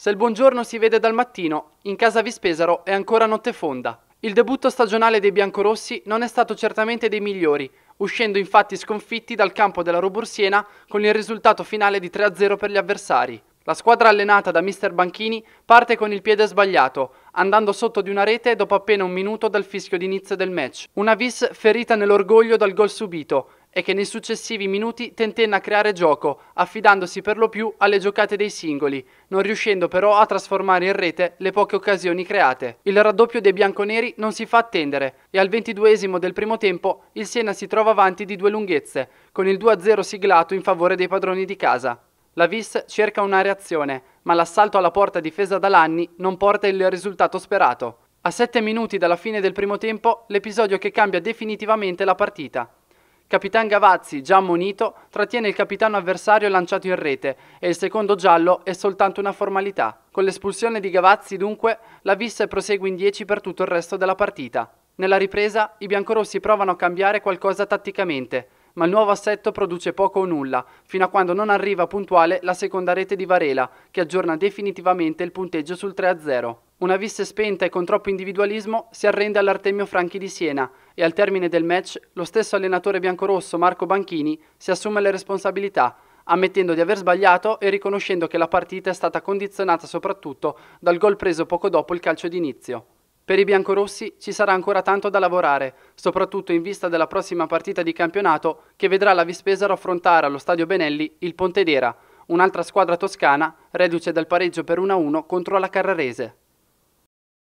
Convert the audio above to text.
Se il buongiorno si vede dal mattino, in casa Vispesaro è ancora notte fonda. Il debutto stagionale dei biancorossi non è stato certamente dei migliori, uscendo infatti sconfitti dal campo della Robursiena con il risultato finale di 3-0 per gli avversari. La squadra allenata da mister Banchini parte con il piede sbagliato, andando sotto di una rete dopo appena un minuto dal fischio d'inizio del match. Una vis ferita nell'orgoglio dal gol subito, e che nei successivi minuti tentenna a creare gioco, affidandosi per lo più alle giocate dei singoli, non riuscendo però a trasformare in rete le poche occasioni create. Il raddoppio dei bianconeri non si fa attendere e al ventiduesimo del primo tempo il Siena si trova avanti di due lunghezze, con il 2-0 siglato in favore dei padroni di casa. La Vis cerca una reazione, ma l'assalto alla porta difesa da Lanni non porta il risultato sperato. A 7 minuti dalla fine del primo tempo, l'episodio che cambia definitivamente la partita. Capitan Gavazzi, già ammonito, trattiene il capitano avversario lanciato in rete e il secondo giallo è soltanto una formalità. Con l'espulsione di Gavazzi, dunque, la vista prosegue in 10 per tutto il resto della partita. Nella ripresa, i biancorossi provano a cambiare qualcosa tatticamente, ma il nuovo assetto produce poco o nulla, fino a quando non arriva puntuale la seconda rete di Varela, che aggiorna definitivamente il punteggio sul 3-0. Una vista spenta e con troppo individualismo si arrende all'Artemio Franchi di Siena e al termine del match lo stesso allenatore biancorosso Marco Banchini si assume le responsabilità, ammettendo di aver sbagliato e riconoscendo che la partita è stata condizionata soprattutto dal gol preso poco dopo il calcio d'inizio. Per i biancorossi ci sarà ancora tanto da lavorare, soprattutto in vista della prossima partita di campionato che vedrà la Vispesaro affrontare allo stadio Benelli il Pontedera, un'altra squadra toscana reduce dal pareggio per 1-1 contro la Carrarese.